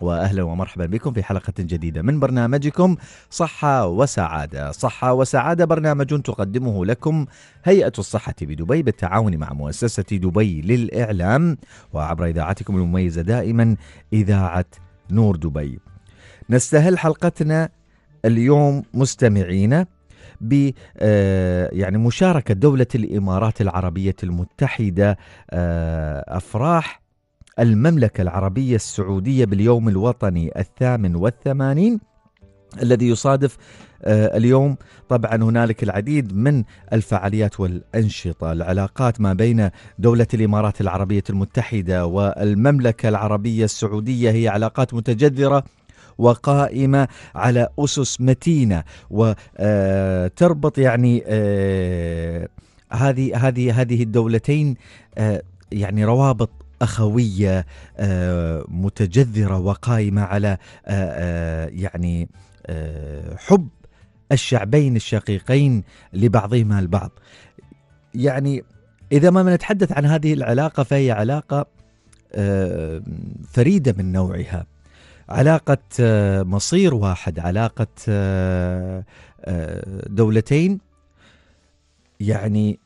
واهلا ومرحبا بكم في حلقه جديده من برنامجكم صحه وسعاده، صحه وسعاده برنامج تقدمه لكم هيئه الصحه بدبي بالتعاون مع مؤسسه دبي للاعلام وعبر اذاعتكم المميزه دائما اذاعه نور دبي. نستهل حلقتنا اليوم مستمعينا ب آه، يعني مشاركه دوله الامارات العربيه المتحده آه، افراح المملكة العربية السعودية باليوم الوطني الثامن والثمانين الذي يصادف آه، اليوم طبعا هنالك العديد من الفعاليات والانشطه، العلاقات ما بين دوله الامارات العربيه المتحده والمملكه العربيه السعوديه هي علاقات متجذره وقائمه على اسس متينه وتربط آه، يعني آه، هذه هذه هذه الدولتين يعني روابط اخويه آه، متجذره وقائمه على آه، آه، يعني حب الشعبين الشقيقين لبعضهما البعض. يعني اذا ما نتحدث عن هذه العلاقه فهي علاقه فريده من نوعها. علاقه مصير واحد، علاقه دولتين يعني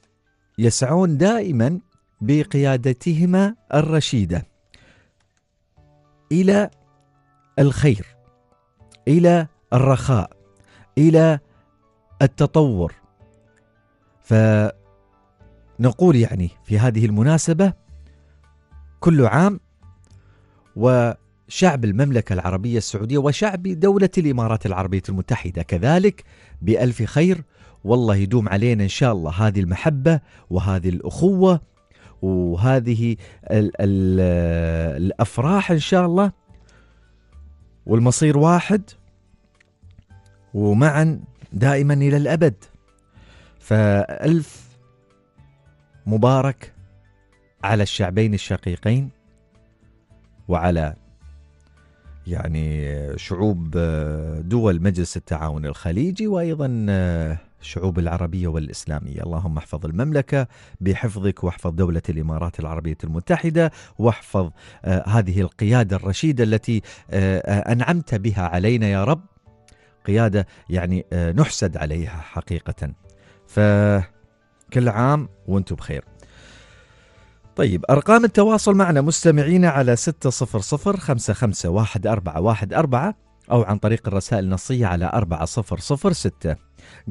يسعون دائما بقيادتهما الرشيده الى الخير الى الرخاء الى التطور فنقول يعني في هذه المناسبه كل عام وشعب المملكه العربيه السعوديه وشعب دوله الامارات العربيه المتحده كذلك بالف خير والله يدوم علينا ان شاء الله هذه المحبه وهذه الاخوه وهذه ال ال الافراح ان شاء الله والمصير واحد ومعا دائما الى الابد فالف مبارك على الشعبين الشقيقين وعلى يعني شعوب دول مجلس التعاون الخليجي وايضا الشعوب العربية والإسلامية اللهم احفظ المملكة بحفظك واحفظ دولة الإمارات العربية المتحدة واحفظ آه، هذه القيادة الرشيدة التي آه، آه، أنعمت بها علينا يا رب قيادة يعني نحسد عليها حقيقة فكل عام وانتم بخير طيب أرقام التواصل معنا مستمعينا على 600 551414 أو عن طريق الرسائل النصية على 4006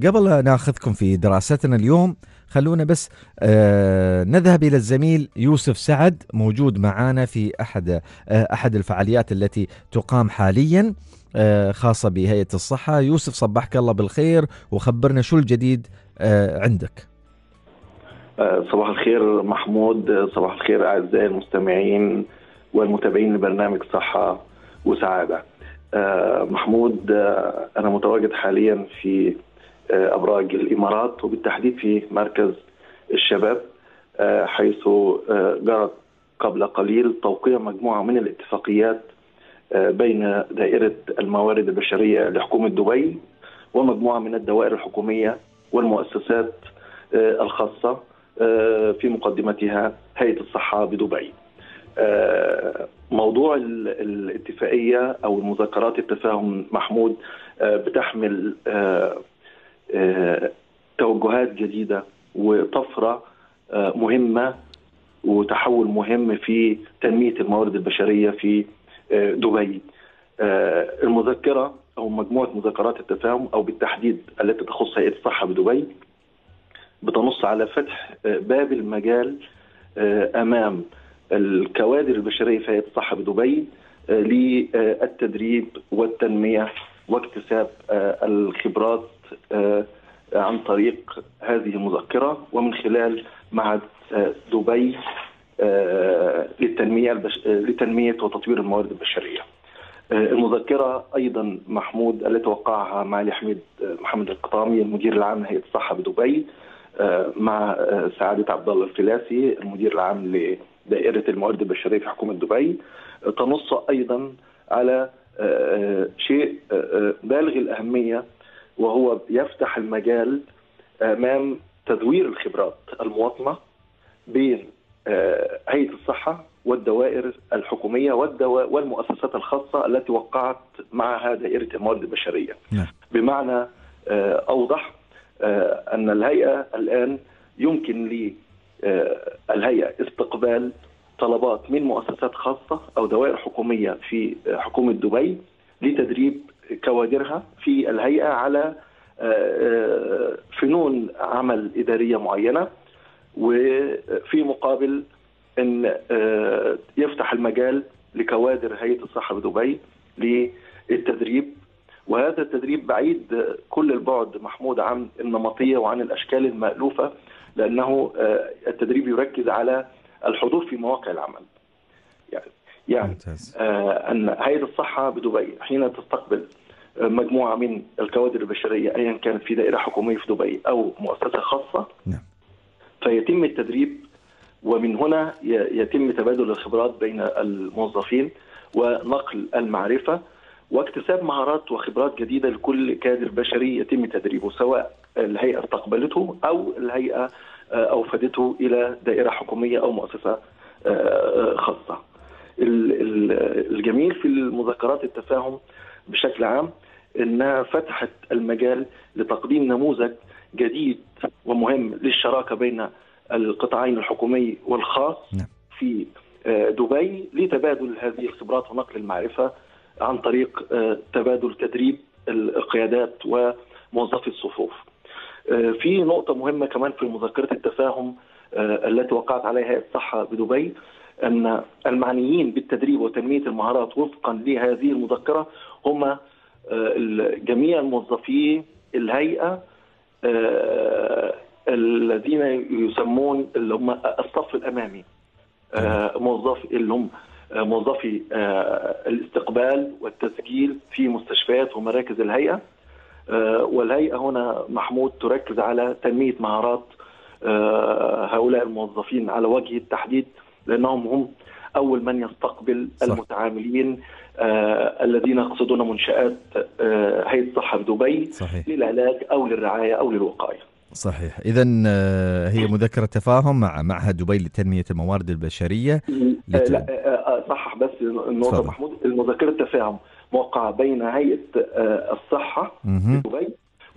قبل ناخذكم في دراستنا اليوم خلونا بس آه، نذهب الى الزميل يوسف سعد موجود معنا في احد آه، احد الفعاليات التي تقام حاليا آه، خاصه بهيئه الصحه يوسف صبحك الله بالخير وخبرنا شو الجديد عندك صباح الخير محمود صباح الخير اعزائي المستمعين والمتابعين لبرنامج صحه وسعاده آه، محمود آه، انا متواجد حاليا في آه، ابراج الامارات وبالتحديد في مركز الشباب حيث جرت قبل قليل توقيع مجموعه من الاتفاقيات بين دائره الموارد البشريه لحكومه دبي ومجموعه من الدوائر الحكوميه والمؤسسات الخاصه في مقدمتها هيئه الصحه بدبي. آه، موضوع الاتفاقيه او المذكرات التفاهم محمود آه، بتحمل آه، توجهات جديده وطفره مهمه وتحول مهم في تنميه الموارد البشريه في دبي. المذكره او مجموعه مذكرات التفاهم او بالتحديد التي تخص هيئه الصحه بدبي بتنص على فتح باب المجال امام الكوادر البشريه في هيئه الصحه بدبي للتدريب والتنميه واكتساب آه، الخبرات آه، عن طريق هذه المذكره ومن خلال معهد آه، دبي للتنميه لتنميه وتطوير الموارد البشريه. المذكره ايضا محمود التي وقعها معالي حميد محمد القطامي المدير العام لهيئه الصحه بدبي مع سعاده عبد الله الفلاسي المدير العام ل دائرة الموارد البشرية في حكومة دبي تنص أيضا على آه، آه، شيء آه، بالغ الأهمية وهو يفتح المجال أمام تدوير الخبرات المواطنة بين هيئة الصحة والدوائر الحكومية والدو... والمؤسسات الخاصة التي وقعت معها دائرة الموارد البشرية نعم. بمعنى أوضح أن الهيئة الآن يمكن لي آه، الهيئه استقبال طلبات من مؤسسات خاصه او دوائر حكوميه في حكومه دبي لتدريب كوادرها في الهيئه على آه، آه، فنون عمل اداريه معينه وفي مقابل ان يفتح المجال لكوادر هيئه الصحه بدبي للتدريب وهذا التدريب بعيد كل البعد محمود عن النمطيه وعن الاشكال المالوفه لانه آه، التدريب يركز على الحضور في مواقع العمل يعني يعني آه، ان هيئه الصحه بدبي حين تستقبل آه، مجموعه من الكوادر البشريه ايا كانت في دائره حكوميه في دبي او مؤسسه خاصه نعم. فيتم التدريب ومن هنا يتم تبادل الخبرات بين الموظفين ونقل المعرفه واكتساب مهارات وخبرات جديده لكل كادر بشري يتم تدريبه سواء الهيئه استقبلته او الهيئه آه، اوفدته الى دائره حكوميه او مؤسسه آه، خاصه. الجميل في المذكرات التفاهم بشكل عام انها فتحت المجال لتقديم نموذج جديد ومهم للشراكه بين القطاعين الحكومي والخاص نعم. في آه، دبي لتبادل هذه الخبرات ونقل المعرفه عن طريق تبادل تدريب القيادات وموظفي الصفوف. آه، في نقطة مهمة كمان في مذكرة التفاهم آه، التي وقعت عليها هيئة الصحة بدبي أن المعنيين بالتدريب وتنمية المهارات وفقا لهذه المذكرة هم آه، جميع موظفي الهيئة الذين يسمون اللي هم الصف الأمامي موظف اللي هم موظفي الاستقبال والتسجيل في مستشفيات ومراكز الهيئة آه، والهيئه هنا محمود تركز على تنميه مهارات آه، هؤلاء الموظفين على وجه التحديد لانهم هم اول من يستقبل صح. المتعاملين آه الذين يقصدون منشات آه هيئه الصحه في دبي صحيح. للعلاج او للرعايه او للوقايه. صحيح، اذا آه، هي مذكره تفاهم مع معهد دبي لتنميه الموارد البشريه لت... لا صحح بس النقطه محمود المذكره التفاهم وقع بين هيئه آه، الصحه في دبي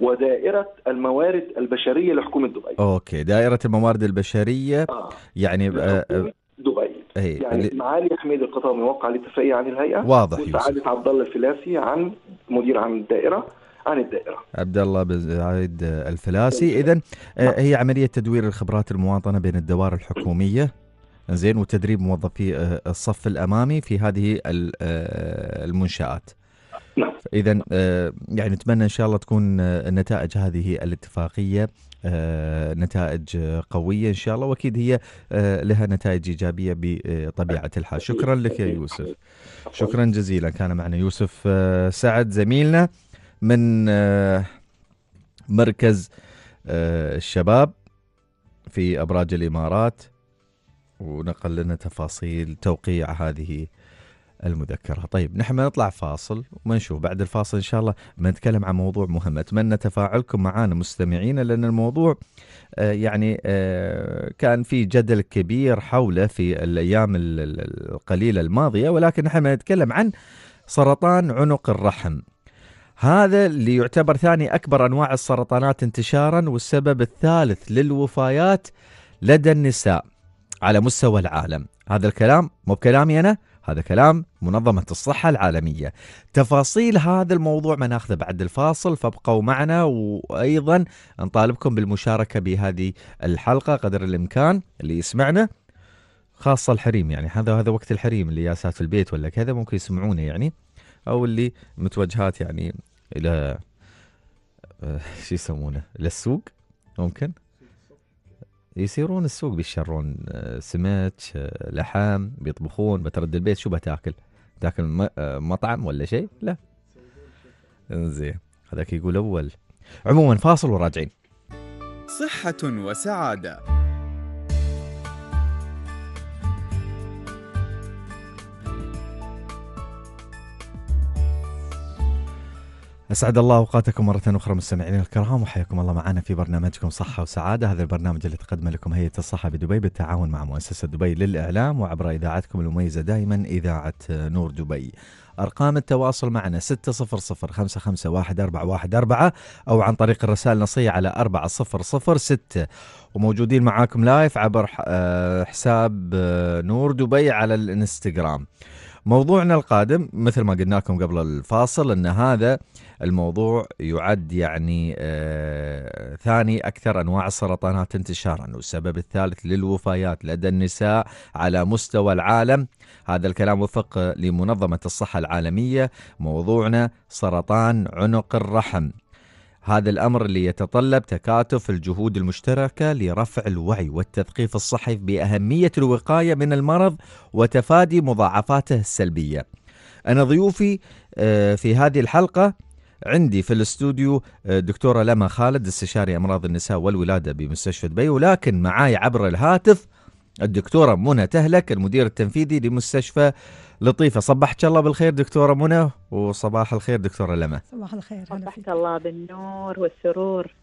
ودائرة الموارد البشرية لحكومة دبي أوكي دائرة الموارد البشرية آه. يعني آه، آه، دبي أي. يعني معالي حميد القطامي وقع الاتفاقيه عن الهيئة واضح وسعادة عبد الله الفلاسي عن مدير عام الدائرة عن الدائرة عبد الله بن الفلاسي إذا هي عملية تدوير الخبرات المواطنة بين الدوائر الحكومية زين وتدريب موظفي آه، الصف الامامي في هذه آه، المنشات نعم. اذا آه، يعني نتمنى ان شاء الله تكون نتائج هذه الاتفاقيه نتائج قويه ان شاء الله واكيد هي لها نتائج ايجابيه بطبيعه الحال شكرا لك يا يوسف شكرا جزيلا كان معنا يوسف سعد زميلنا من مركز الشباب في ابراج الامارات ونقل لنا تفاصيل توقيع هذه المذكرة طيب نحن نطلع فاصل وما نشوف بعد الفاصل إن شاء الله بنتكلم عن موضوع مهم أتمنى تفاعلكم معنا مستمعين لأن الموضوع آه، يعني آه، كان في جدل كبير حوله في الأيام القليلة الماضية ولكن نحن نتكلم عن سرطان عنق الرحم هذا اللي يعتبر ثاني أكبر أنواع السرطانات انتشارا والسبب الثالث للوفيات لدى النساء على مستوى العالم هذا الكلام مو بكلامي أنا هذا كلام منظمة الصحة العالمية تفاصيل هذا الموضوع ما ناخذه بعد الفاصل فابقوا معنا وأيضا نطالبكم بالمشاركة بهذه الحلقة قدر الإمكان اللي يسمعنا خاصة الحريم يعني هذا هذا وقت الحريم اللي ياسات في البيت ولا كذا ممكن يسمعونه يعني أو اللي متوجهات يعني إلى آه، شو يسمونه للسوق ممكن يسيرون السوق بيشرون آه، سمك آه، لحام بيطبخون بترد البيت شو بتاكل؟ تاكل آه، مطعم ولا شيء؟ لا انزين هذاك يقول اول عموما فاصل وراجعين صحة وسعادة اسعد الله اوقاتكم مره اخرى مستمعينا الكرام وحياكم الله معنا في برنامجكم صحه وسعاده هذا البرنامج اللي تقدمه لكم هيئه الصحه بدبي بالتعاون مع مؤسسه دبي للاعلام وعبر اذاعتكم المميزه دائما اذاعه نور دبي. ارقام التواصل معنا 600551414 او عن طريق الرسائل النصيه على 4006 وموجودين معاكم لايف عبر آه، حساب آه، نور دبي على الانستغرام. موضوعنا القادم مثل ما قلنا لكم قبل الفاصل ان هذا الموضوع يعد يعني آه، ثاني اكثر انواع السرطانات انتشارا والسبب الثالث للوفيات لدى النساء على مستوى العالم هذا الكلام وفق لمنظمه الصحه العالميه موضوعنا سرطان عنق الرحم هذا الأمر اللي يتطلب تكاتف الجهود المشتركة لرفع الوعي والتثقيف الصحي بأهمية الوقاية من المرض وتفادي مضاعفاته السلبية أنا ضيوفي آه، في هذه الحلقة عندي في الاستوديو آه، دكتورة لما خالد استشاري أمراض النساء والولادة بمستشفى دبي ولكن معاي عبر الهاتف الدكتورة منى تهلك المدير التنفيذي لمستشفى لطيفة صبحت الله بالخير دكتورة منى وصباح الخير دكتورة لمى صباح الخير صبحت الله بالنور والسرور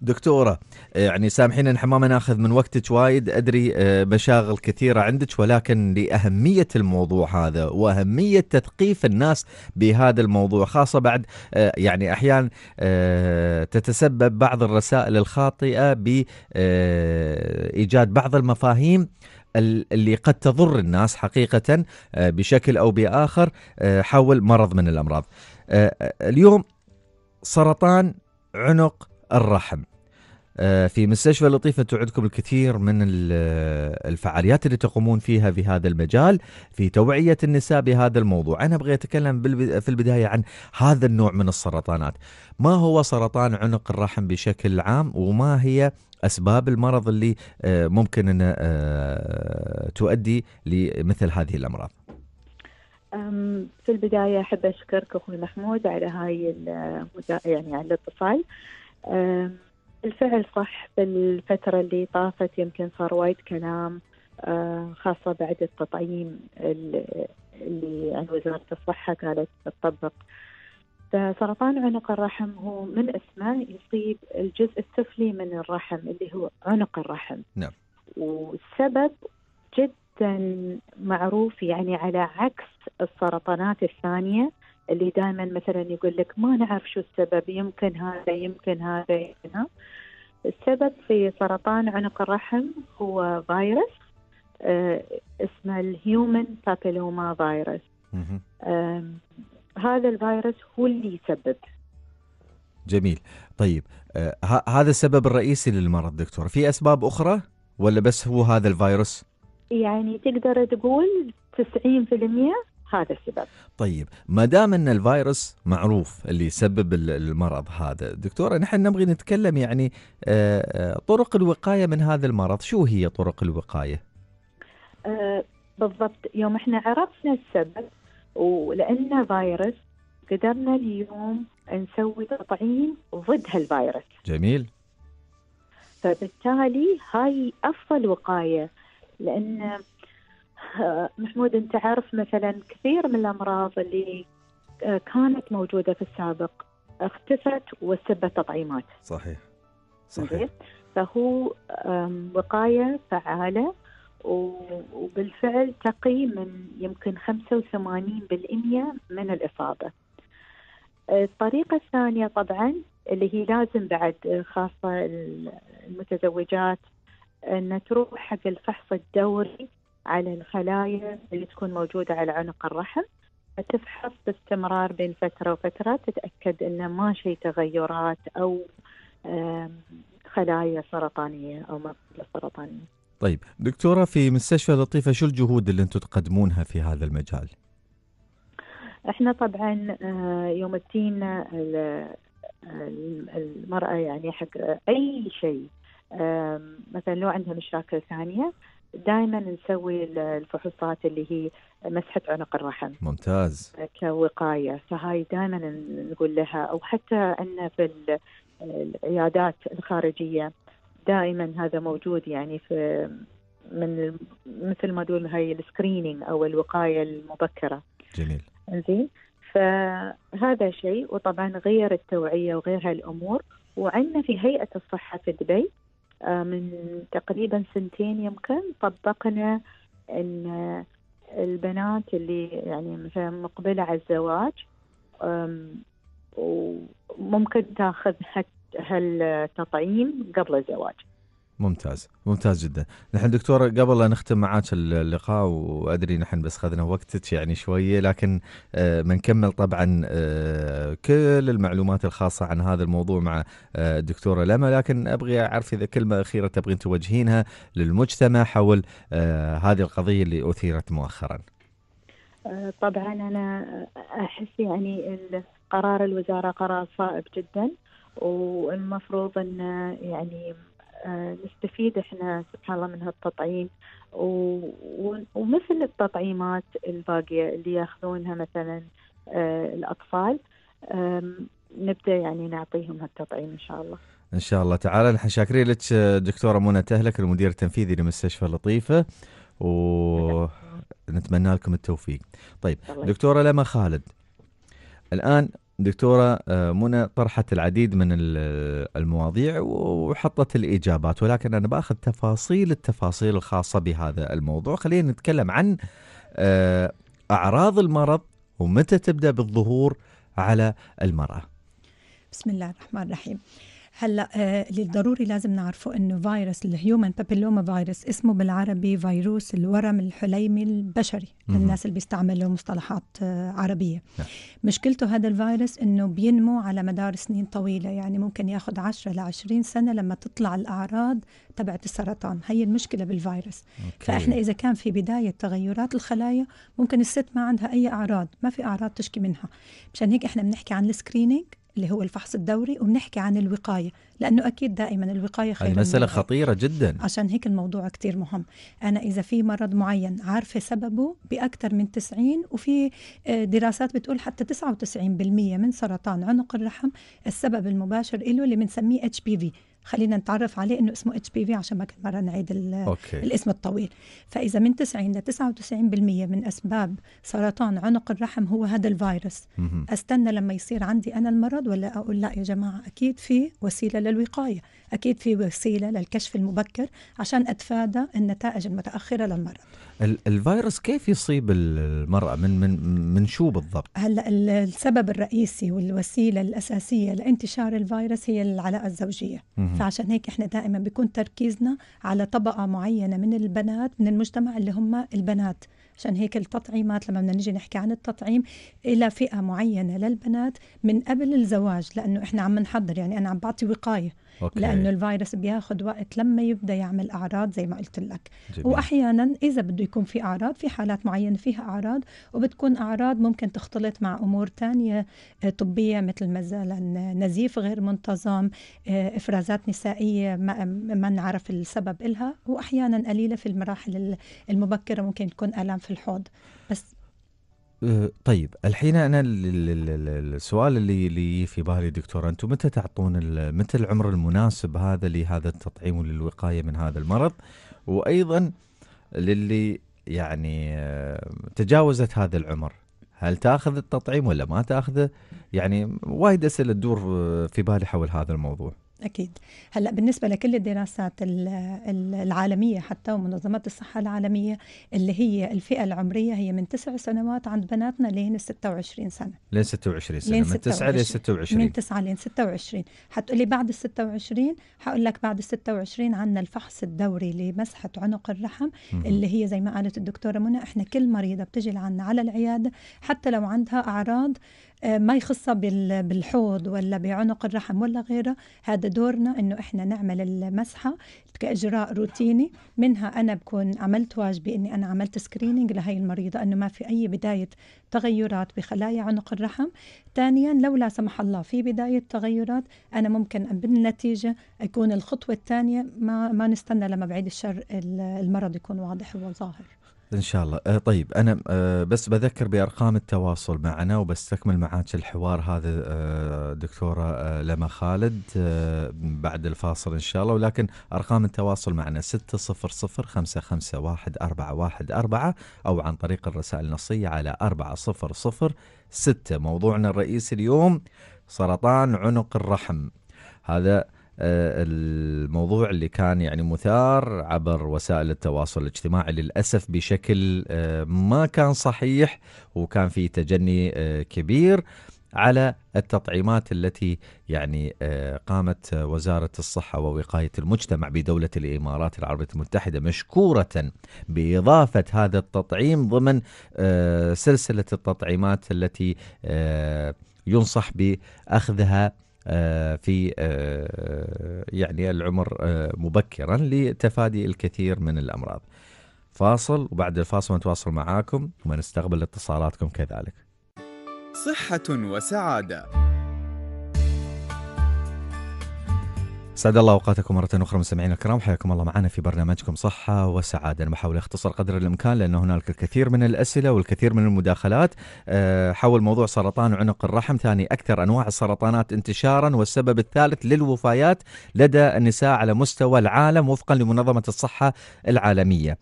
دكتوره يعني سامحيني ان ما ناخذ من وقتك وايد ادري مشاغل آه، كثيره عندك ولكن لاهميه الموضوع هذا واهميه تثقيف الناس بهذا الموضوع خاصه بعد آه، يعني احيانا آه، تتسبب بعض الرسائل الخاطئه بايجاد بعض المفاهيم اللي قد تضر الناس حقيقه بشكل او باخر حول مرض من الامراض اليوم سرطان عنق الرحم آه، في مستشفى لطيفة تعدكم الكثير من آه، الفعاليات اللي تقومون فيها في هذا المجال في توعية النساء بهذا الموضوع أنا أبغى أتكلم في البداية عن هذا النوع من السرطانات ما هو سرطان عنق الرحم بشكل عام وما هي أسباب المرض اللي آه، ممكن أن تؤدي لمثل هذه الأمراض في البداية أحب أشكرك أخوي محمود على هاي يعني على الاتصال بالفعل آه، صح بالفترة اللي طافت يمكن صار وايد كلام آه، خاصة بعد التطعيم اللي عند يعني وزارة الصحة قالت تطبق فسرطان عنق الرحم هو من اسمه يصيب الجزء السفلي من الرحم اللي هو عنق الرحم نعم والسبب جدا معروف يعني على عكس السرطانات الثانية اللي دائما مثلا يقول لك ما نعرف شو السبب يمكن هذا يمكن هذا يمكن ها. السبب في سرطان عنق الرحم هو فيروس آه اسمه الهيومن بابيلوما فيروس هذا الفيروس هو اللي يسبب جميل طيب آه هذا السبب الرئيسي للمرض دكتور في اسباب اخرى ولا بس هو هذا الفيروس يعني تقدر تقول 90% هذا السبب طيب ما دام ان الفيروس معروف اللي يسبب المرض هذا دكتوره نحن نبغي نتكلم يعني آه، آه، طرق الوقايه من هذا المرض شو هي طرق الوقايه آه، بالضبط يوم احنا عرفنا السبب ولانه فيروس قدرنا اليوم نسوي تطعيم ضد هالفيروس جميل فبالتالي هاي افضل وقايه لان آه، محمود انت عارف مثلا كثير من الامراض اللي آه، كانت موجوده في السابق اختفت وسبت تطعيمات صحيح صحيح فهو وقايه فعاله وبالفعل تقي من يمكن 85% من الاصابه. الطريقه الثانيه طبعا اللي هي لازم بعد آه، خاصه المتزوجات ان تروح حق الفحص الدوري على الخلايا اللي تكون موجودة على عنق الرحم تفحص باستمرار بين فترة وفترة تتأكد أنه ما شيء تغيرات أو خلايا سرطانية أو مقبلة سرطانية طيب دكتورة في مستشفى لطيفة شو الجهود اللي أنتم تقدمونها في هذا المجال؟ احنا طبعا آه، يوم التين المرأة يعني حق أي شيء مثلا لو عندها مشاكل ثانية دائما نسوي الفحوصات اللي هي مسحه عنق الرحم ممتاز كوقايه فهاي دائما نقول لها او حتى ان في العيادات الخارجيه دائما هذا موجود يعني في من مثل ما تقول هاي السكرينينج او الوقايه المبكره جميل انزين فهذا شيء وطبعا غير التوعيه وغير هالامور وعندنا في هيئه الصحه في دبي آه، من تقريبا سنتين يمكن طبقنا ان آه، البنات اللي يعني مثلا مقبله على الزواج وممكن تاخذ هالتطعيم قبل الزواج. ممتاز ممتاز جدا نحن دكتور قبل لا نختم معاك اللقاء وادري نحن بس اخذنا وقتك يعني شويه لكن بنكمل آه، طبعا آه، كل المعلومات الخاصه عن هذا الموضوع مع الدكتوره آه، لما لكن ابغي اعرف اذا كلمه اخيره تبغين توجهينها للمجتمع حول هذه القضيه اللي اثيرت مؤخرا طبعا انا احس يعني قرار الوزاره قرار صائب جدا والمفروض ان يعني آه، نستفيد احنا سبحان الله من هالتطعيم ومثل التطعيمات الباقيه اللي ياخذونها مثلا آه، الاطفال نبدا يعني نعطيهم هالتطعيم ان شاء الله. ان شاء الله تعالى نحن شاكرين لك دكتوره منى تهلك المدير التنفيذي لمستشفى لطيفه ونتمنى لكم التوفيق. طيب دكتوره لما خالد الان دكتورة آه، منى طرحت العديد من آه، المواضيع وحطت الإجابات ولكن أنا بأخذ تفاصيل التفاصيل الخاصة بهذا الموضوع خلينا نتكلم عن آه، أعراض المرض ومتى تبدأ بالظهور على المرأة بسم الله الرحمن الرحيم هلا اللي آه، ضروري لازم نعرفه انه فيروس الهيومن بابيلوما فيروس اسمه بالعربي فيروس الورم الحليمي البشري للناس اللي بيستعملوا مصطلحات آه، عربيه نعم. مشكلته هذا الفيروس انه بينمو على مدار سنين طويله يعني ممكن ياخذ 10 ل 20 سنه لما تطلع الاعراض تبعت السرطان هي المشكله بالفيروس فاحنا اذا كان في بدايه تغيرات الخلايا ممكن الست ما عندها اي اعراض ما في اعراض تشكي منها مشان هيك احنا بنحكي عن السكرينينج اللي هو الفحص الدوري وبنحكي عن الوقايه لانه اكيد دائما الوقايه خير المساله خطيره جدا عشان هيك الموضوع كتير مهم انا اذا في مرض معين عارفه سببه باكثر من 90 وفي آه، دراسات بتقول حتى 99% من سرطان عنق الرحم السبب المباشر له اللي بنسميه اتش بي في خلينا نتعرف عليه انه اسمه اتش بي في عشان ما كل مره نعيد أوكي. الاسم الطويل فاذا من 90 ل 99% من اسباب سرطان عنق الرحم هو هذا الفيروس استنى لما يصير عندي انا المرض ولا اقول لا يا جماعه اكيد في وسيله للوقايه اكيد في وسيله للكشف المبكر عشان اتفادى النتائج المتاخره للمرض الفيروس كيف يصيب المراه من من من شو بالضبط هلا السبب الرئيسي والوسيله الاساسيه لانتشار الفيروس هي العلاقه الزوجيه مم. فعشان هيك احنا دائما بيكون تركيزنا على طبقه معينه من البنات من المجتمع اللي هم البنات عشان هيك التطعيمات لما بدنا نجي نحكي عن التطعيم الى فئه معينه للبنات من قبل الزواج لانه احنا عم نحضر يعني انا عم بعطي وقايه أوكي. لانه الفيروس بياخذ وقت لما يبدا يعمل اعراض زي ما قلت لك جميل. واحيانا اذا بده يكون في اعراض في حالات معينه فيها اعراض وبتكون اعراض ممكن تختلط مع امور تانية آه، طبيه مثل مثلا نزيف غير منتظم آه، افرازات نسائيه ما, ما نعرف السبب لها وأحيانا قليلة في المراحل المبكرة ممكن تكون آلام في الحوض بس أه، طيب الحين انا السؤال اللي اللي في بالي دكتور انتم متى تعطون متى العمر المناسب هذا لهذا التطعيم وللوقايه من هذا المرض وايضا للي يعني أه، تجاوزت هذا العمر هل تاخذ التطعيم ولا ما تاخذه يعني وايد اسئله تدور أه، في بالي حول هذا الموضوع اكيد هلا بالنسبه لكل الدراسات العالميه حتى ومنظمات الصحه العالميه اللي هي الفئه العمريه هي من تسع سنوات عند بناتنا لين 26 سنه لين 26 سنه لين من 9 لين 26 من 9 لين 26 حتقولي بعد ال 26 حقول لك بعد ال 26 عندنا الفحص الدوري لمسحه عنق الرحم اللي هي زي ما قالت الدكتوره منى احنا كل مريضه بتجي لعنا على العياده حتى لو عندها اعراض آه، ما يخصها بالحوض ولا بعنق الرحم ولا غيره هذا دورنا انه احنا نعمل المسحه كاجراء روتيني منها انا بكون عملت واجبي اني انا عملت سكريننج لهي المريضه انه ما في اي بدايه تغيرات بخلايا عنق الرحم ثانيا لو لا سمح الله في بدايه تغيرات انا ممكن بالنتيجه يكون الخطوه الثانيه ما ما نستنى لما بعيد الشر المرض يكون واضح وظاهر ان شاء الله آه، طيب انا آه، بس بذكر بارقام التواصل معنا وبستكمل معاك الحوار هذا آه، دكتوره لما خالد بعد الفاصل ان شاء الله ولكن ارقام التواصل معنا 600551414 او عن طريق الرسائل النصيه على 4006 موضوعنا الرئيسي اليوم سرطان عنق الرحم هذا آه، الموضوع اللي كان يعني مثار عبر وسائل التواصل الاجتماعي للاسف بشكل آه، ما كان صحيح وكان في تجني آه، كبير على التطعيمات التي يعني قامت وزارة الصحة ووقاية المجتمع بدولة الإمارات العربية المتحدة مشكورة بإضافة هذا التطعيم ضمن سلسلة التطعيمات التي ينصح بأخذها آه، في آه، يعني العمر آه، مبكرا لتفادي الكثير من الأمراض فاصل وبعد الفاصل نتواصل معاكم ونستقبل اتصالاتكم كذلك صحة وسعادة سعد الله اوقاتكم مره اخرى مستمعينا الكرام حياكم الله معنا في برنامجكم صحه وسعاده نحاول اختصر قدر الامكان لان هنالك الكثير من الاسئله والكثير من المداخلات آه، حول موضوع سرطان عنق الرحم ثاني اكثر انواع السرطانات انتشارا والسبب الثالث للوفيات لدى النساء على مستوى العالم وفقا لمنظمه الصحه العالميه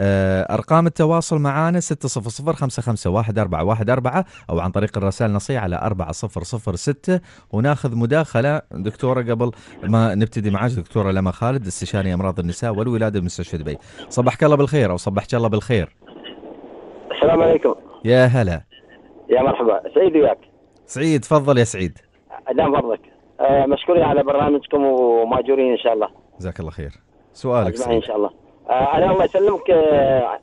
آه، ارقام التواصل معنا 600551414 او عن طريق الرسائل النصيه على 4006 وناخذ مداخله دكتوره قبل ما نبتدي معاك دكتوره لما خالد استشاري امراض النساء والولاده بمستشفى دبي صبحك الله بالخير او صبحك الله بالخير السلام عليكم يا هلا يا مرحبا سعيد وياك سعيد تفضل يا سعيد دام فضلك آه، مشكورين على برنامجكم وماجورين ان شاء الله جزاك الله خير سؤالك سعيد. ان شاء الله آه، انا الله يسلمك آه،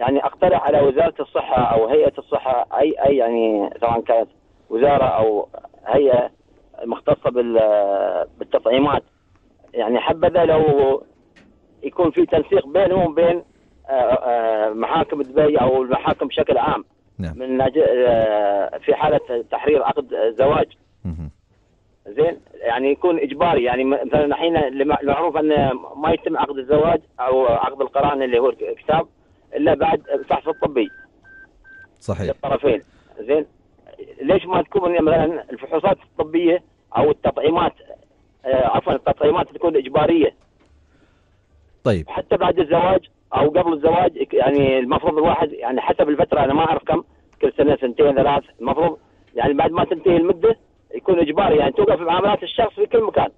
يعني اقترح على وزاره الصحه او هيئه الصحه اي اي يعني سواء كانت وزاره او هيئه مختصه آه، بالتطعيمات يعني حبذا لو يكون في تنسيق بينهم وبين محاكم دبي او المحاكم بشكل عام نعم. من في حاله تحرير عقد زواج زين يعني يكون اجباري يعني مثلا الحين المعروف ان ما يتم عقد الزواج او عقد القران اللي هو الكتاب الا بعد الفحص الطبي صحيح للطرفين زين ليش ما تكون مثلا الفحوصات الطبيه او التطعيمات آه، عفوا التطعيمات تكون اجباريه طيب حتى بعد الزواج او قبل الزواج يعني المفروض الواحد يعني حسب الفتره انا ما اعرف كم كل سنه سنتين ثلاث المفروض يعني بعد ما تنتهي المده يكون اجباري يعني توقف معاملات الشخص في كل مكان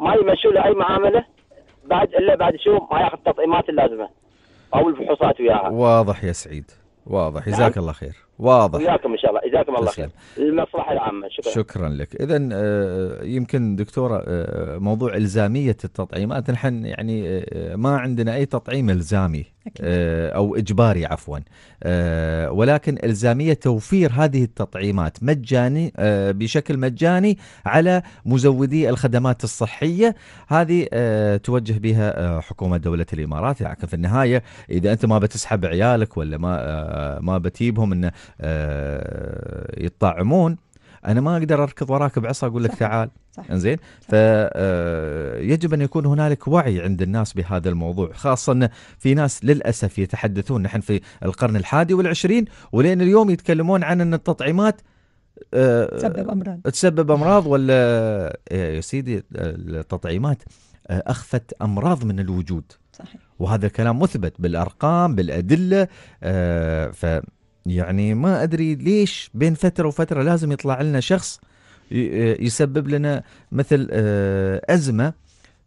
ما يمشوا له اي معامله بعد الا بعد شو ما ياخذ التطعيمات اللازمه او الفحوصات وياها واضح يا سعيد واضح نعم. جزاك الله خير واضح وياكم ان شاء الله جزاكم الله خير للمصلحه العامه شكرا شكرا لك اذا آه، آه، يمكن دكتوره آه، موضوع الزاميه التطعيمات نحن يعني ما عندنا اي تطعيم الزامي آه، او اجباري عفوا آه، ولكن الزاميه توفير هذه التطعيمات مجاني آه، بشكل مجاني على مزودي الخدمات الصحيه هذه توجه بها حكومه دوله الامارات لكن يعني في النهايه اذا انت ما بتسحب عيالك ولا ما ما بتجيبهم انه يطعمون انا ما اقدر اركض وراك بعصا اقول لك تعال صحيح. ف فيجب آه، ان يكون هنالك وعي عند الناس بهذا الموضوع خاصه ان في ناس للاسف يتحدثون نحن في القرن الحادي والعشرين ولين اليوم يتكلمون عن ان التطعيمات آه، تسبب امراض تسبب امراض ولا آه، يا سيدي التطعيمات اخفت امراض من الوجود صحيح وهذا الكلام مثبت بالارقام بالادله ف يعني ما ادري ليش بين فتره وفتره لازم يطلع لنا شخص آه، يسبب لنا مثل آه، ازمه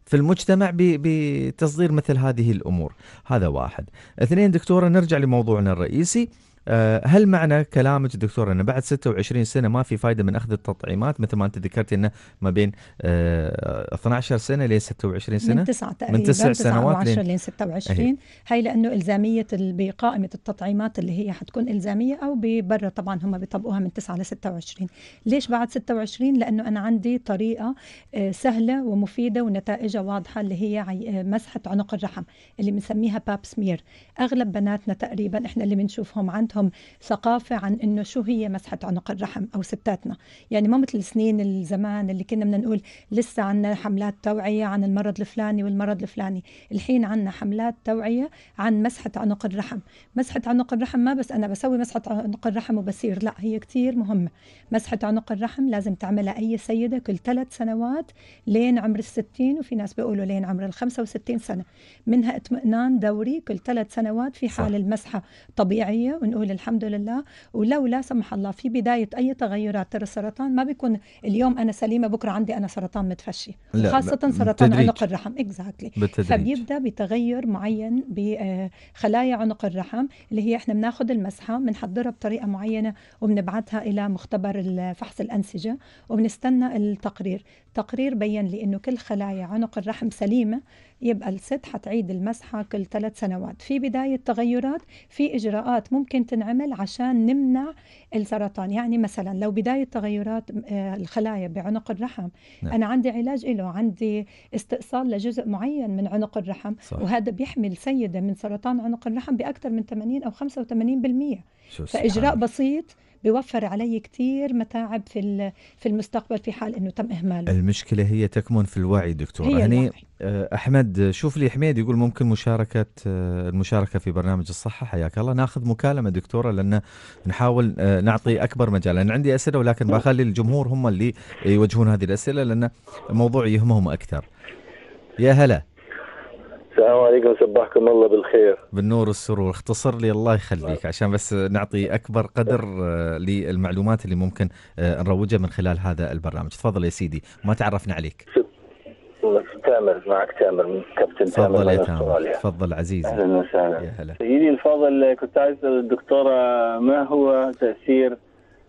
في المجتمع بتصدير مثل هذه الامور هذا واحد اثنين دكتوره نرجع لموضوعنا الرئيسي آه، هل معنى كلامك دكتور انه بعد 26 سنه ما في فائده من اخذ التطعيمات مثل ما انت ذكرت انه ما بين 12 آه، سنه ل 26 سنه من تسع تقريبا من تسع سنوات ل 26 هي. هي لانه الزاميه بقائمه التطعيمات اللي هي حتكون الزاميه او برا طبعا هم بيطبقوها من 9 ل 26 ليش بعد 26 لانه انا عندي طريقه آه، سهله ومفيده ونتائجها واضحه اللي هي مسحه عنق الرحم اللي بنسميها باب سمير اغلب بناتنا تقريبا احنا اللي بنشوفهم عندهم عندهم ثقافه عن انه شو هي مسحه عنق الرحم او ستاتنا يعني ما مثل سنين الزمان اللي كنا بدنا نقول لسه عندنا حملات توعيه عن المرض الفلاني والمرض الفلاني الحين عندنا حملات توعيه عن مسحه عنق الرحم مسحه عنق الرحم ما بس انا بسوي مسحه عنق الرحم وبصير لا هي كثير مهمه مسحه عنق الرحم لازم تعملها اي سيده كل ثلاث سنوات لين عمر الستين وفي ناس بيقولوا لين عمر الخمسة وستين سنة منها اطمئنان دوري كل ثلاث سنوات في حال المسحة طبيعية ونقول متداول الحمد لله ولو لا سمح الله في بدايه اي تغيرات ترى السرطان ما بيكون اليوم انا سليمه بكره عندي انا سرطان متفشي خاصه سرطان عنق الرحم اكزاكتلي بالتدريج. فبيبدا بتغير معين بخلايا آه، عنق الرحم اللي هي احنا بناخذ المسحه بنحضرها بطريقه معينه وبنبعثها الى مختبر فحص الانسجه وبنستنى التقرير تقرير بين لي انه كل خلايا عنق الرحم سليمه يبقى الست حتعيد المسحة كل ثلاث سنوات في بداية تغيرات في إجراءات ممكن تنعمل عشان نمنع السرطان يعني مثلا لو بداية تغيرات آه، الخلايا بعنق الرحم نعم. أنا عندي علاج له عندي استئصال لجزء معين من عنق الرحم صح. وهذا بيحمي السيدة من سرطان عنق الرحم بأكثر من 80 أو 85% فإجراء بسيط بيوفر علي كثير متاعب في في المستقبل في حال انه تم اهماله المشكله هي تكمن في الوعي دكتور هي يعني الوعي. آه، احمد شوف لي حميد يقول ممكن مشاركه آه، المشاركه في برنامج الصحه حياك الله ناخذ مكالمه دكتوره لان نحاول آه، نعطي اكبر مجال انا عندي اسئله ولكن بخلي الجمهور هم اللي يوجهون هذه الاسئله لان الموضوع يهمهم اكثر يا هلا السلام عليكم صباحكم الله بالخير بالنور والسرور اختصر لي الله يخليك عشان بس نعطي اكبر قدر آه، للمعلومات اللي ممكن آه، نروجها من خلال هذا البرنامج تفضل يا سيدي ما تعرفنا عليك تامر معك تامر كابتن تامر تفضل يا تامر تفضل عزيزي اهلا وسهلا يا هلا سيدي الفاضل كنت عايز الدكتوره ما هو تاثير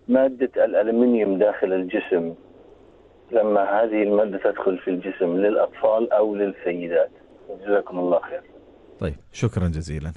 ماده الالمنيوم داخل الجسم لما هذه الماده تدخل في الجسم للاطفال او للسيدات جزاكم الله خير طيب شكرا جزيلا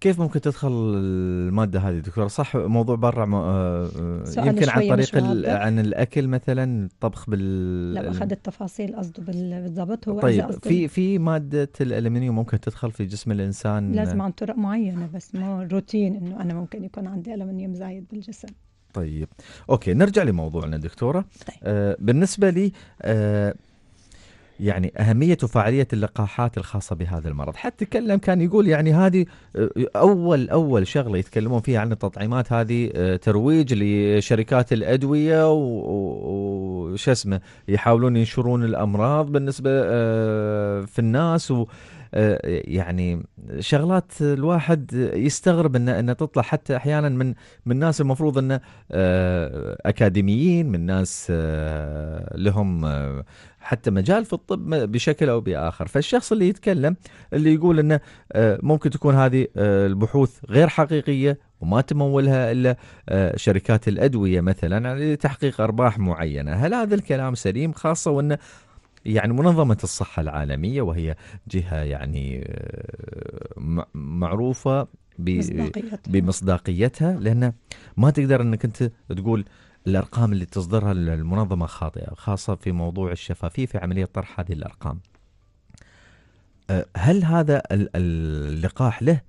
كيف ممكن تدخل الماده هذه دكتور صح موضوع برا م... آه، يمكن عن طريق ال... عن الاكل مثلا الطبخ بال لا اخذ التفاصيل قصده بالضبط هو طيب في في ماده الالمنيوم ممكن تدخل في جسم الانسان لازم عن طرق معينه بس مو روتين انه انا ممكن يكون عندي الالمنيوم زايد بالجسم طيب اوكي نرجع لموضوعنا دكتوره طيب. آه بالنسبه لي آه يعني أهمية وفاعلية اللقاحات الخاصة بهذا المرض حتى تكلم كان يقول يعني هذه آه، أول أول شغلة يتكلمون فيها عن التطعيمات هذه آه، ترويج لشركات الأدوية وش اسمه يحاولون ينشرون الأمراض بالنسبة آه، في الناس و آه، يعني شغلات الواحد يستغرب انه انه تطلع حتى احيانا من من ناس المفروض انه آه، اكاديميين من ناس آه، لهم حتى مجال في الطب بشكل او باخر، فالشخص اللي يتكلم اللي يقول انه ممكن تكون هذه البحوث غير حقيقيه وما تمولها الا شركات الادويه مثلا لتحقيق ارباح معينه، هل هذا الكلام سليم خاصه وانه يعني منظمة الصحة العالمية وهي جهة يعني آه، معروفة بمصداقيتها, بمصداقيتها لأن ما تقدر أنك أنت تقول الأرقام اللي تصدرها المنظمة خاطئة خاصة في موضوع الشفافية في عملية طرح هذه الأرقام آه، هل هذا اللقاح له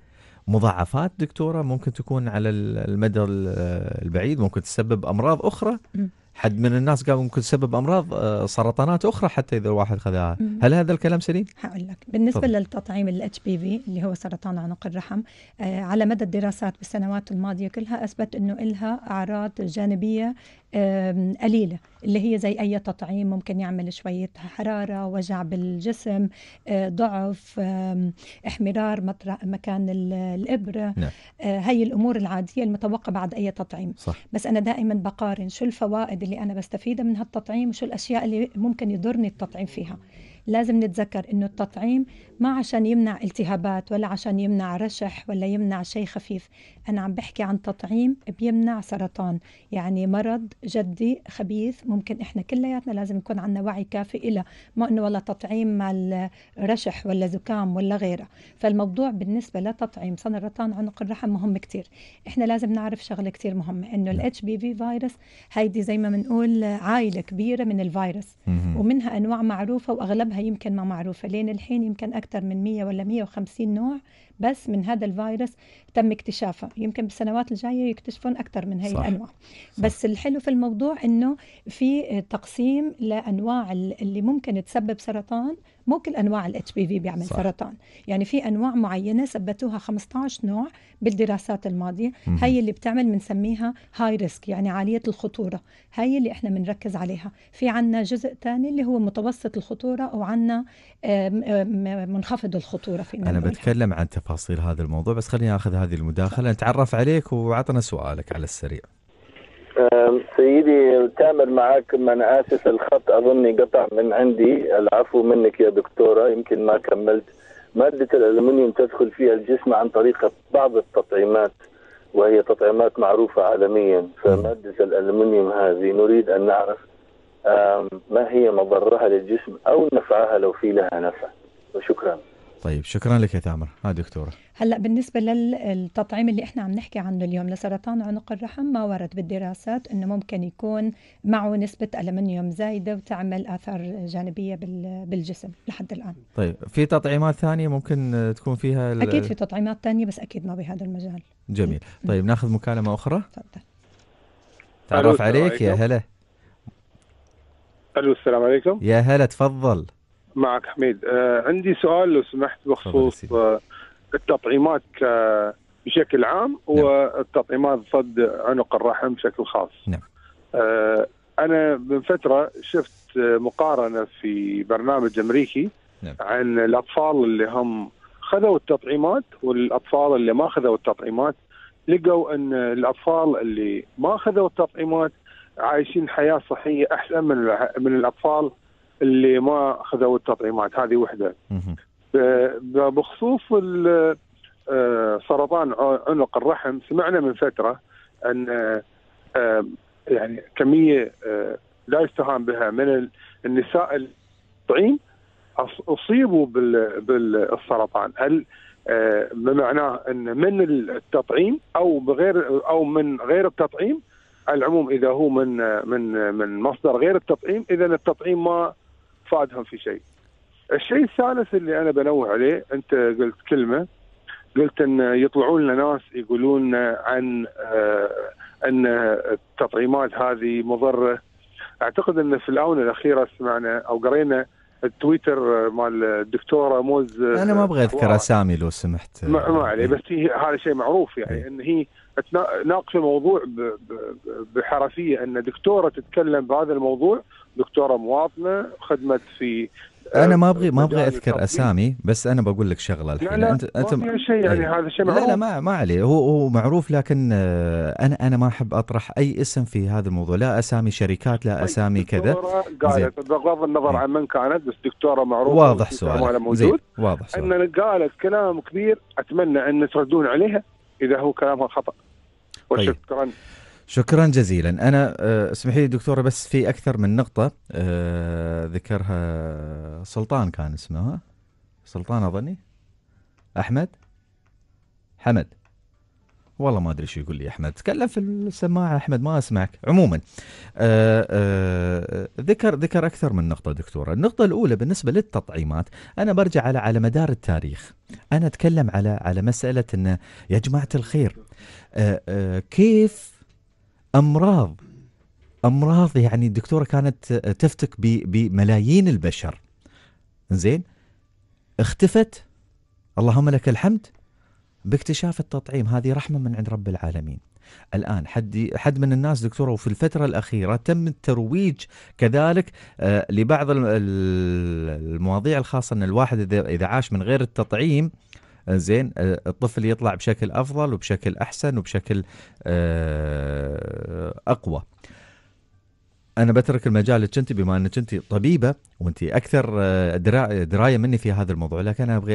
مضاعفات دكتورة ممكن تكون على المدى آه، البعيد ممكن تسبب أمراض أخرى؟ م. حد من الناس قال ممكن سبب امراض آه، سرطانات اخرى حتى اذا الواحد خذها هل هذا الكلام سليم هقول لك بالنسبه طبعا. للتطعيم الاتش بي في اللي هو سرطان عنق الرحم آه، على مدى الدراسات بالسنوات الماضيه كلها اثبت انه لها اعراض جانبيه قليلة اللي هي زي أي تطعيم ممكن يعمل شوية حرارة وجع بالجسم آه، ضعف احمرار مكان الإبرة نعم. آه، هاي الأمور العادية المتوقعة بعد أي تطعيم صح. بس أنا دائما بقارن شو الفوائد اللي أنا بستفيدة من هالتطعيم وشو الأشياء اللي ممكن يضرني التطعيم فيها لازم نتذكر انه التطعيم ما عشان يمنع التهابات ولا عشان يمنع رشح ولا يمنع شيء خفيف أنا عم بحكي عن تطعيم بيمنع سرطان يعني مرض جدي خبيث ممكن إحنا كلياتنا لازم يكون عندنا وعي كافي إلى ما إنه والله تطعيم مع الرشح ولا زكام ولا غيره فالموضوع بالنسبة لتطعيم سرطان عنق الرحم مهم كتير إحنا لازم نعرف شغلة كتير مهمة إنه الاتش بي في فيروس هيدي زي ما بنقول عائلة كبيرة من الفيروس ومنها أنواع معروفة وأغلبها يمكن ما معروفة لين الحين يمكن أكثر أكتر من 100 ولا 150 نوع بس من هذا الفيروس تم اكتشافها يمكن بالسنوات الجايه يكتشفون اكثر من هي صح. الانواع صح. بس الحلو في الموضوع انه في تقسيم لانواع اللي ممكن تسبب سرطان مو كل انواع الاتش بي في بيعمل صح. سرطان يعني في انواع معينه ثبتوها 15 نوع بالدراسات الماضيه مم. هي اللي بتعمل بنسميها هاي ريسك يعني عاليه الخطوره هي اللي احنا بنركز عليها في عنا جزء ثاني اللي هو متوسط الخطوره او عنا منخفض الخطوره في انا بتكلم عن تفاصيل تفاصيل هذا الموضوع بس خليني اخذ هذه المداخله نتعرف عليك وعطنا سؤالك على السريع سيدي تامر معك من اسف الخط اظني قطع من عندي العفو منك يا دكتوره يمكن ما كملت ماده الالومنيوم تدخل فيها الجسم عن طريق بعض التطعيمات وهي تطعيمات معروفه عالميا فماده الالومنيوم هذه نريد ان نعرف ما هي مضرها للجسم او نفعها لو في لها نفع وشكرا طيب شكرا لك يا تامر ها دكتوره هلا بالنسبه للتطعيم اللي احنا عم نحكي عنه اليوم لسرطان عنق الرحم ما ورد بالدراسات انه ممكن يكون معه نسبه المنيوم زايده وتعمل اثار جانبيه بالجسم لحد الان طيب في تطعيمات ثانيه ممكن تكون فيها اكيد في تطعيمات ثانيه بس اكيد ما بهذا المجال جميل طيب ناخذ مكالمه اخرى تفضل تعرف عليك يا هلا الو السلام عليكم يا هلا تفضل معك حميد آه عندي سؤال لو سمحت بخصوص آه التطعيمات آه، بشكل عام نعم. والتطعيمات ضد عنق الرحم بشكل خاص نعم. آه انا من فتره شفت آه، مقارنه في برنامج امريكي نعم. عن الاطفال اللي هم خذوا التطعيمات والاطفال اللي ما خذوا التطعيمات لقوا ان الاطفال اللي ما خذوا التطعيمات عايشين حياه صحيه احسن من من الاطفال اللي ما اخذوا التطعيمات هذه وحده آه، بخصوص آه، سرطان عنق الرحم سمعنا من فتره ان آه، يعني كميه لا يستهان بها من النساء الطعيم اصيبوا بالسرطان هل بمعناه ان من التطعيم او بغير او من غير التطعيم العموم اذا هو من من من مصدر غير التطعيم اذا التطعيم ما فادهم في شيء. الشيء الثالث اللي انا بنوه عليه انت قلت كلمه قلت ان يطلعون لنا ناس يقولون عن آه، ان التطعيمات هذه مضره اعتقد ان في الاونه الاخيره سمعنا او قرينا التويتر مال الدكتوره موز آه، انا ما ابغى اذكر اسامي لو سمحت ما, ما عليه بس هي هذا شيء معروف يعني إيه. ان هي ناقشه الموضوع بحرفيه ان دكتوره تتكلم بهذا الموضوع دكتوره مواطنه خدمت في انا ما آه، ابغي ما ابغي اذكر اسامي بس انا بقول لك شغله الحين لا لا انت انت ما شيء يعني إيه. هذا شيء معروف لا لا ما ما عليه هو هو معروف لكن آه، انا انا ما احب اطرح اي اسم في هذا الموضوع لا اسامي شركات لا طيب، اسامي كذا قالت بغض النظر إيه. عن من كانت بس دكتوره معروفه واضح سؤال موجود واضح سؤال ان قالت كلام كبير اتمنى ان تردون عليها اذا هو كلامها خطا طيب. وشكرا طيب. شكرا جزيلا انا آه، اسمحي لي دكتوره بس في اكثر من نقطه آه، ذكرها سلطان كان اسمه سلطان اظني احمد حمد والله ما ادري شو يقول لي احمد تكلم في السماعه احمد ما اسمعك عموما آآ آه، آآ ذكر ذكر اكثر من نقطه دكتوره النقطه الاولى بالنسبه للتطعيمات انا برجع على على مدار التاريخ انا اتكلم على على مساله ان يا جماعه الخير آآ كيف امراض امراض يعني الدكتوره كانت تفتك بملايين البشر زين اختفت اللهم لك الحمد باكتشاف التطعيم هذه رحمه من عند رب العالمين الان حد حد من الناس دكتوره وفي الفتره الاخيره تم الترويج كذلك آه، لبعض المواضيع الخاصه ان الواحد اذا عاش من غير التطعيم زين آه، الطفل يطلع بشكل افضل وبشكل احسن وبشكل آه، اقوى انا بترك المجال لك انت بما انك انت طبيبه وانت اكثر آه، درايه مني في هذا الموضوع لكن انا ابغي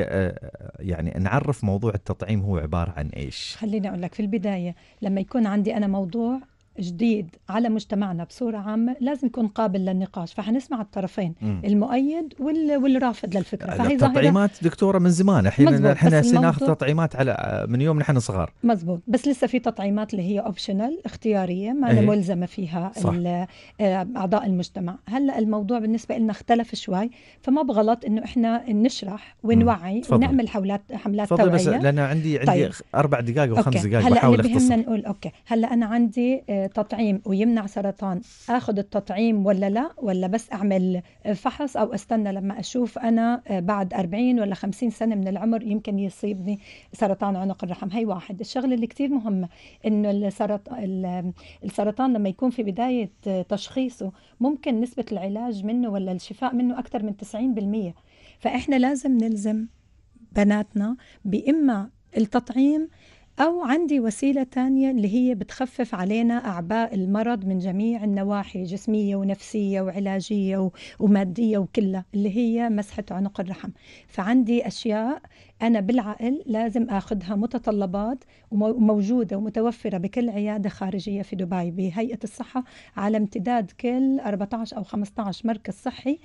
يعني نعرف موضوع التطعيم هو عباره عن ايش خليني اقول لك في البدايه لما يكون عندي انا موضوع جديد على مجتمعنا بصورة عامة لازم يكون قابل للنقاش فحنسمع الطرفين م. المؤيد وال... والرافض للفكرة فهي التطعيمات ظاهرة... دكتورة من زمان الحين احنا ناخذ تطعيمات على من يوم نحن صغار مزبوط بس لسه في تطعيمات اللي هي اوبشنال اختيارية ما أيه. ملزمة فيها آه، أعضاء المجتمع هلا الموضوع بالنسبة لنا اختلف شوي فما بغلط إنه إحنا نشرح ونوعي ونعمل حولات... حملات توعية بس لأن عندي عندي طيب. أربع دقائق أو خمس دقائق هلا بحاول اللي بهمنا نقول أوكي هلا أنا عندي آه، تطعيم ويمنع سرطان اخذ التطعيم ولا لا ولا بس اعمل فحص او استنى لما اشوف انا آه، بعد 40 ولا 50 سنه من العمر يمكن يصيبني سرطان عنق الرحم هي واحد الشغله اللي كثير مهمه انه السرطان السرطان لما يكون في بدايه آه، تشخيصه ممكن نسبه العلاج منه ولا الشفاء منه اكثر من 90% فاحنا لازم نلزم بناتنا باما التطعيم أو عندي وسيلة تانية اللي هي بتخفف علينا أعباء المرض من جميع النواحي جسمية ونفسية وعلاجية ومادية وكلها اللي هي مسحة عنق الرحم فعندي أشياء أنا بالعقل لازم أخذها متطلبات وموجودة ومتوفرة بكل عيادة خارجية في دبي بهيئة الصحة على امتداد كل 14 أو 15 مركز صحي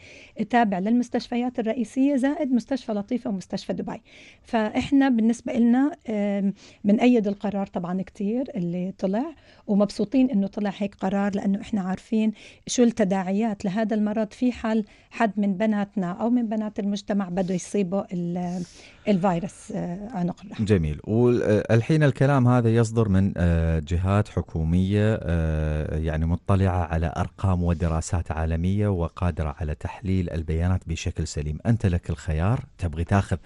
تابع للمستشفيات الرئيسية زائد مستشفى لطيفة ومستشفى دبي فإحنا بالنسبة لنا بنأيد القرار طبعا كثير اللي طلع ومبسوطين إنه طلع هيك قرار لأنه إحنا عارفين شو التداعيات لهذا المرض في حال حد من بناتنا أو من بنات المجتمع بده يصيبه ال الفيروس عنق آه، الرحم جميل والحين آه، الكلام هذا يصدر من آه، جهات حكومية يعني مطلعة على أرقام ودراسات عالمية وقادرة على تحليل البيانات بشكل سليم أنت لك الخيار تبغي تاخذ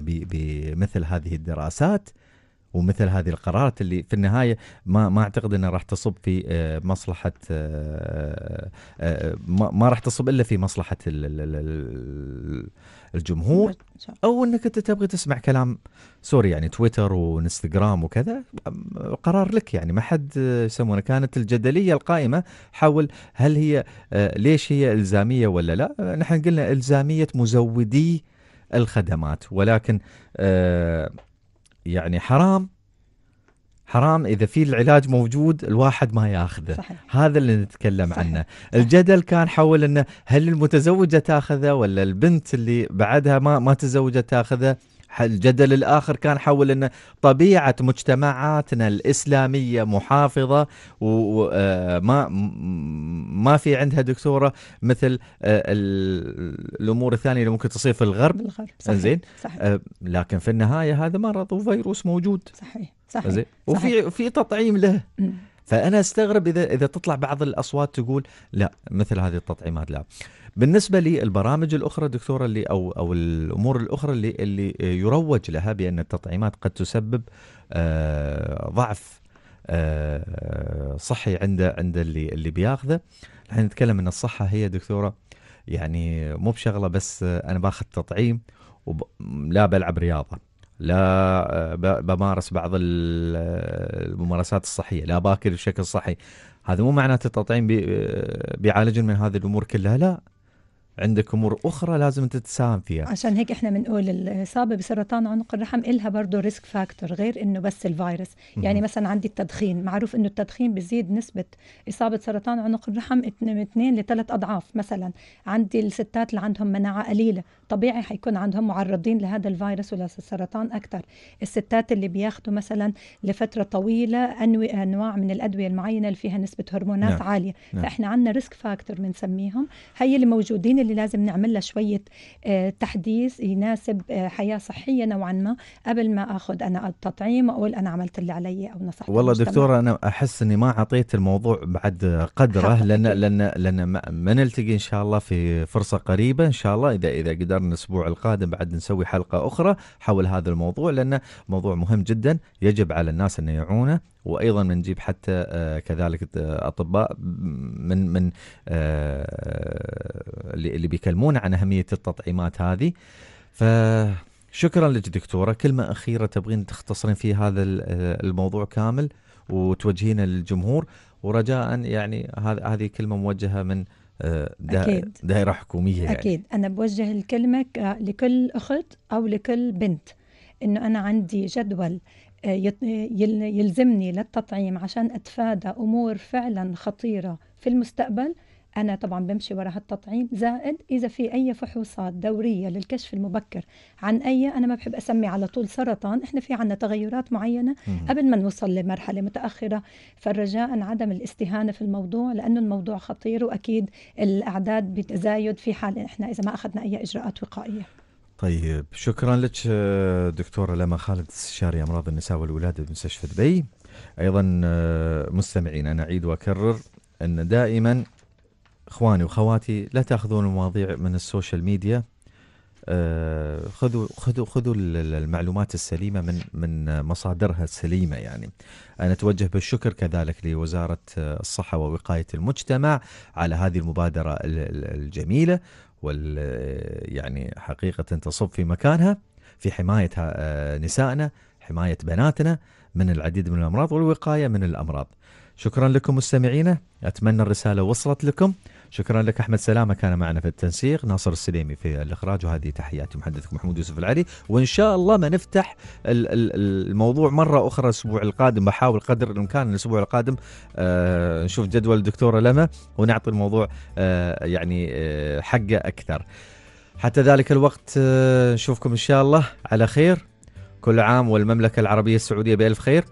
بمثل هذه الدراسات ومثل هذه القرارات اللي في النهايه ما ما اعتقد انها راح تصب في مصلحه ما راح تصب الا في مصلحه الجمهور او انك انت تبغي تسمع كلام سوري يعني تويتر وانستغرام وكذا قرار لك يعني ما حد يسمونه كانت الجدليه القائمه حول هل هي آه، ليش هي الزاميه ولا لا؟ نحن قلنا الزاميه مزودي الخدمات ولكن آه، يعني حرام حرام اذا في العلاج موجود الواحد ما ياخذه صحيح. هذا اللي نتكلم صحيح. عنه صحيح. الجدل كان حول انه هل المتزوجه تاخذه ولا البنت اللي بعدها ما ما تزوجت تاخذه الجدل الآخر كان حول أن طبيعة مجتمعاتنا الإسلامية محافظة وما آه، ما في عندها دكتورة مثل آه، الأمور الثانية اللي ممكن تصير في الغرب صحيح. زين صحيح. آه، لكن في النهاية هذا مرض وفيروس موجود صحيح صحيح, صحيح. وفي في تطعيم له فانا استغرب اذا اذا تطلع بعض الاصوات تقول لا مثل هذه التطعيمات لا بالنسبه للبرامج الاخرى دكتوره اللي او او الامور الاخرى اللي اللي يروج لها بان التطعيمات قد تسبب آه ضعف آه صحي عند عند اللي اللي بياخذه الحين نتكلم ان الصحه هي دكتوره يعني مو بشغله بس انا باخذ تطعيم ولا بلعب رياضه لا آه، بمارس بعض آه، الممارسات الصحيه لا باكل بشكل صحي هذا مو معناته التطعيم آه، بيعالجن من هذه الامور كلها لا عندك امور اخرى لازم انت تساهم فيها عشان هيك احنا بنقول الاصابه بسرطان عنق الرحم الها برضه ريسك فاكتور غير انه بس الفيروس يعني مثلا عندي التدخين معروف انه التدخين بزيد نسبه اصابه سرطان عنق الرحم من اثنين لثلاث اضعاف مثلا عندي الستات اللي عندهم مناعه قليله طبيعي حيكون عندهم معرضين لهذا الفيروس وللسرطان اكثر الستات اللي بياخذوا مثلا لفتره طويله انواع من الادويه المعينه اللي فيها نسبه هرمونات نعم. عاليه نعم. فاحنا عندنا ريسك فاكتور بنسميهم هي اللي موجودين اللي لازم نعمل له شويه آه، تحديث يناسب آه، حياه صحيه نوعا ما قبل ما اخذ انا التطعيم واقول انا عملت اللي علي او نصحت والله المجتمع. دكتوره انا احس اني ما اعطيت الموضوع بعد قدره لان لان لان ما نلتقي ان شاء الله في فرصه قريبه ان شاء الله اذا اذا قدرنا الاسبوع القادم بعد نسوي حلقه اخرى حول هذا الموضوع لان موضوع مهم جدا يجب على الناس ان يعونه وايضا بنجيب حتى آه، كذلك آه، اطباء من من آه، اللي بيكلمونا عن اهميه التطعيمات هذه فشكرا لك دكتوره كلمه اخيره تبغين تختصرين في هذا الموضوع كامل وتوجهينه للجمهور ورجاء يعني هذه كلمه موجهه من أكيد. دائره حكوميه يعني. اكيد انا بوجه الكلمه لكل اخت او لكل بنت انه انا عندي جدول يلزمني للتطعيم عشان أتفادى أمور فعلا خطيرة في المستقبل أنا طبعا بمشي وراء هالتطعيم زائد إذا في أي فحوصات دورية للكشف المبكر عن أي أنا ما بحب أسمي على طول سرطان إحنا في عنا تغيرات معينة قبل ما نوصل لمرحلة متأخرة فالرجاء عدم الاستهانة في الموضوع لأنه الموضوع خطير وأكيد الأعداد بتزايد في حال إحنا إذا ما أخذنا أي إجراءات وقائية طيب شكرا لك دكتورة لما خالد استشاري أمراض النساء والولادة بمستشفى دبي أيضا مستمعين أنا أعيد وأكرر أن دائما إخواني وخواتي لا تأخذون المواضيع من السوشيال ميديا آه، خذوا خذوا خذوا المعلومات السليمه من من مصادرها السليمه يعني. انا اتوجه بالشكر كذلك لوزاره الصحه ووقايه المجتمع على هذه المبادره الجميله وال يعني حقيقة تصب في مكانها في حماية آه، نسائنا حماية بناتنا من العديد من الأمراض والوقاية من الأمراض شكرا لكم مستمعينا أتمنى الرسالة وصلت لكم شكرا لك احمد سلامه كان معنا في التنسيق ناصر السليمي في الاخراج وهذه تحياتي محدثكم محمود يوسف العلي وان شاء الله ما نفتح الموضوع مره اخرى الاسبوع القادم بحاول قدر الامكان الاسبوع القادم آه، نشوف جدول الدكتوره لما ونعطي الموضوع آه، يعني آه، حقه اكثر حتى ذلك الوقت نشوفكم ان شاء الله على خير كل عام والمملكه العربيه السعوديه بالف خير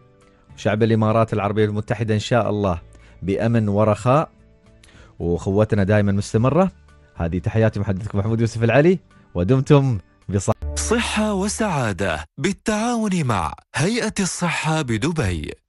شعب الامارات العربيه المتحده ان شاء الله بامن ورخاء وخوتنا دائما مستمره هذه تحياتي محدثكم محمود يوسف العلي ودمتم بصحة صحة وسعادة بالتعاون مع هيئة الصحة بدبي